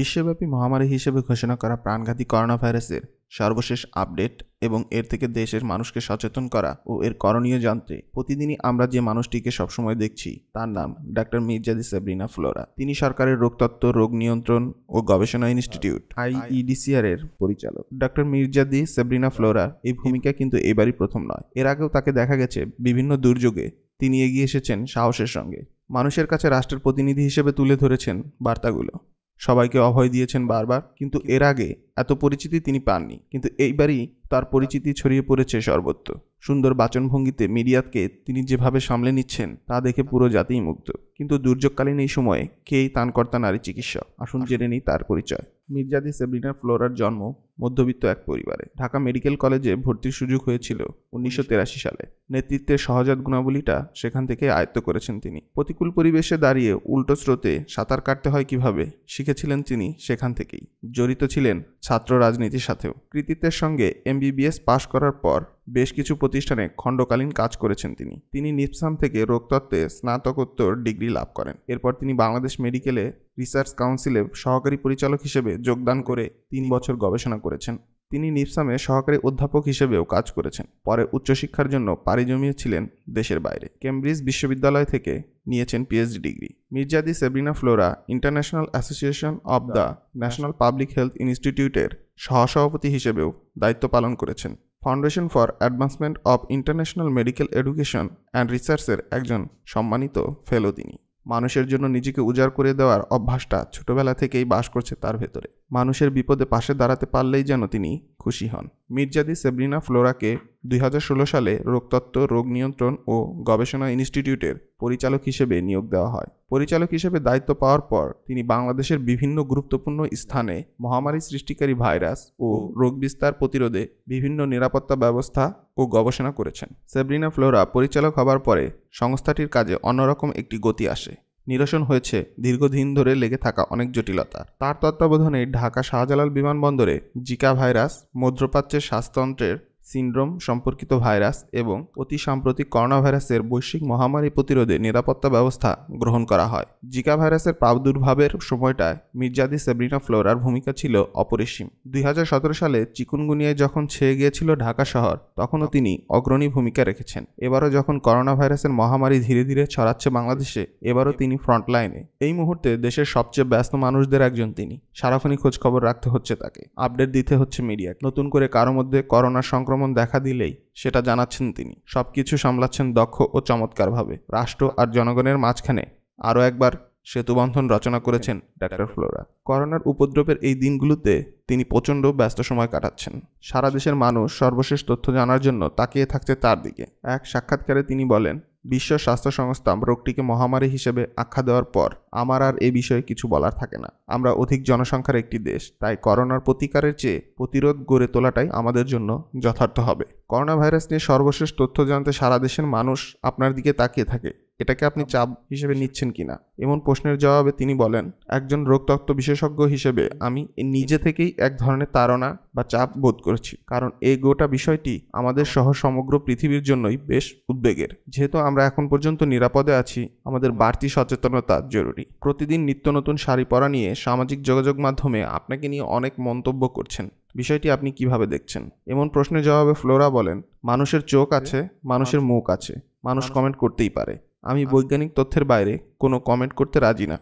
বিশ্বব্যাপী মহামারী হিসেবে ঘোষণা করা প্রাণঘাতী করোনা ভাইরাসের সর্বশেষ আপডেট এবং এর থেকে দেশের মানুষকে সচেতন করা ও এর করণীয় যন্ত্রে প্রতিদিনই আমরা যে মানুষটিকে সবসময় দেখছি তার নাম ডাক্তার মির্জাদি সাবরিনা ফ্লোরা তিনি সরকারের রোগতত্ত্ব রোগ নিয়ন্ত্রণ ও গবেষণা ইনস্টিটিউট আইইডিসিআর এর পরিচালক ডাক্তার মির্জাদি সাবরিনা ফ্লোরা এই ভূমিকা কিন্তু এবারই প্রথম নয় এর আগেও তাকে দেখা গেছে বিভিন্ন দুর্যোগে তিনি এগিয়ে এসেছেন সাহসের সঙ্গে মানুষের কাছে রাষ্ট্রের প্রতিনিধি হিসেবে তুলে ধরেছেন বার্তাগুলো সবাইকে অভয় দিয়েছেন বারবার কিন্তু এর আগে এত পরিচিতি তিনি পাননি কিন্তু এইবারই তার পরিচিতি ছড়িয়ে পড়েছে সর্বত্র সুন্দর বাচনভঙ্গিতে মিডিয়াতকে তিনি যেভাবে সামলে নিচ্ছেন তা দেখে পুরো জাতিই মুগ্ধ কিন্তু দুর্যোগকালীন এই সময়ে কেই তানকর্তা নারী চিকিৎসক আসুন জেনে নিই তার পরিচয় মির্জাদি সেব্রিনা ফ্লোরার জন্ম মধ্যবিত্ত এক পরিবারে ঢাকা মেডিকেল কলেজে ভর্তির সুযোগ হয়েছিল উনিশশো সালে নেতৃত্বের সহজাত গুণাবলীটা সেখান থেকে আয়ত্ত করেছেন তিনি প্রতিকূল পরিবেশে দাঁড়িয়ে উল্টো স্রোতে সাঁতার কাটতে হয় কিভাবে শিখেছিলেন তিনি সেখান থেকেই জড়িত ছিলেন ছাত্র রাজনীতির সাথেও কৃতিত্বের সঙ্গে এমবিবিএস পাশ করার পর বেশ কিছু প্রতিষ্ঠানে খণ্ডকালীন কাজ করেছেন তিনি তিনি নিপসাম থেকে রোগতত্ত্বে স্নাতকোত্তর ডিগ্রি লাভ করেন এরপর তিনি বাংলাদেশ মেডিকেলে রিসার্চ কাউন্সিলে সহকারী পরিচালক হিসেবে যোগদান করে তিন বছর গবেষণা করেছেন তিনি নিপসামে সহকারী অধ্যাপক হিসেবেও কাজ করেছেন পরে উচ্চশিক্ষার জন্য পাড়ি জমিয়েছিলেন দেশের বাইরে কেমব্রিজ বিশ্ববিদ্যালয় থেকে নিয়েছেন PhD degree Meerjady Sabrina Flora international association of the national public health ইনস্টিটিউটের সহসভাপতি হিসেবেও দায়িত্ব পালন করেছেন foundation for advancement of international medical education and রিসার্চের একজন সম্মানিত ফেলো তিনি মানুষের জন্য নিজেকে উজাড় করে দেওয়ার অভ্যাসটা ছোটবেলা থেকেই বাস করছে তার ভেতরে মানুষের বিপদে পাশে দাঁড়াতে পারলেই যেন তিনি খুশি হন মির্জাদি সেবরিনা ফ্লোরাকে দুই সালে রোগতত্ত্ব রোগ নিয়ন্ত্রণ ও গবেষণা ইনস্টিটিউটের পরিচালক হিসেবে নিয়োগ দেওয়া হয় পরিচালক হিসেবে দায়িত্ব পাওয়ার পর তিনি বাংলাদেশের বিভিন্ন গুরুত্বপূর্ণ স্থানে মহামারী সৃষ্টিকারী ভাইরাস ও রোগ বিস্তার প্রতিরোধে বিভিন্ন নিরাপত্তা ব্যবস্থা ও গবেষণা করেছেন সেবরিনা ফ্লোরা পরিচালক হবার পরে সংস্থাটির কাজে অন্যরকম একটি গতি আসে নিরসন হয়েছে দীর্ঘদিন ধরে লেগে থাকা অনেক জটিলতা তার তত্ত্বাবধানে ঢাকা শাহজালাল বিমানবন্দরে জিকা ভাইরাস মধ্যপ্রাচ্যের শ্বাসতন্ত্রের সিন্ড্রোম সম্পর্কিত ভাইরাস এবং অতি সাম্প্রতিক করোনা ভাইরাসের বৈশ্বিক মহামারী প্রতিরোধে নিরাপত্তা ব্যবস্থা গ্রহণ করা হয় জিকা ভাইরাসের প্রাদুর্ভাবের সময়টায় মির্জাদি সেব্রিনা ফ্লোরার ভূমিকা ছিল অপরিসীম দুই সালে চিকুনগুনিয়ায় যখন ছেয়ে গিয়েছিল ঢাকা শহর তখনও তিনি অগ্রণী ভূমিকা রেখেছেন এবারও যখন করোনা ভাইরাসের মহামারী ধীরে ধীরে ছড়াচ্ছে বাংলাদেশে এবারও তিনি ফ্রন্টলাইনে এই মুহূর্তে দেশের সবচেয়ে ব্যস্ত মানুষদের একজন তিনি সারাক্ষণই খোঁজখবর রাখতে হচ্ছে তাকে আপডেট দিতে হচ্ছে মিডিয়া নতুন করে কারো মধ্যে করোনা সংক্রমণ আক্রমণ দেখা দিলেই সেটা জানাচ্ছেন তিনি সব কিছু সামলাচ্ছেন দক্ষ ও চমৎকারভাবে রাষ্ট্র আর জনগণের মাঝখানে আরও একবার সেতুবন্ধন রচনা করেছেন ডাক্তার ফ্লোরা করোনার উপদ্রবের এই দিনগুলোতে তিনি প্রচণ্ড ব্যস্ত সময় কাটাচ্ছেন সারা দেশের মানুষ সর্বশেষ তথ্য জানার জন্য তাকিয়ে থাকছে তার দিকে এক সাক্ষাৎকারে তিনি বলেন বিশ্ব স্বাস্থ্য সংস্থা রোগটিকে মহামারী হিসেবে আখ্যা দেওয়ার পর আমার আর এ বিষয়ে কিছু বলার থাকে না আমরা অধিক জনসংখ্যার একটি দেশ তাই করোনার প্রতিকারের চেয়ে প্রতিরোধ গড়ে তোলাটাই আমাদের জন্য যথার্থ হবে করোনা ভাইরাস নিয়ে সর্বশেষ তথ্য জানতে সারা দেশের মানুষ আপনার দিকে তাকিয়ে থাকে এটাকে আপনি চাপ হিসেবে নিচ্ছেন কিনা এমন প্রশ্নের জবাবে তিনি বলেন একজন রোগতত্ত্ব বিশেষজ্ঞ হিসেবে আমি নিজে থেকেই এক ধরনের তাড়না বা চাপ বোধ করেছি কারণ এই গোটা বিষয়টি আমাদের সহ সমগ্র পৃথিবীর জন্যই বেশ উদ্বেগের যেহেতু আমরা এখন পর্যন্ত নিরাপদে আছি আমাদের বাড়তি সচেতনতা জরুরি প্রতিদিন নিত্য নতুন শাড়ি পরা নিয়ে সামাজিক যোগাযোগ মাধ্যমে আপনাকে নিয়ে অনেক মন্তব্য করছেন বিষয়টি আপনি কিভাবে দেখছেন এমন প্রশ্নের জবাবে ফ্লোরা বলেন মানুষের চোখ আচ্ছা। আছে মানুষের মুখ আছে মানুষ কমেন্ট করতেই পারে আমি বৈজ্ঞানিক তথ্যের বাইরে কোনো কমেন্ট করতে রাজি না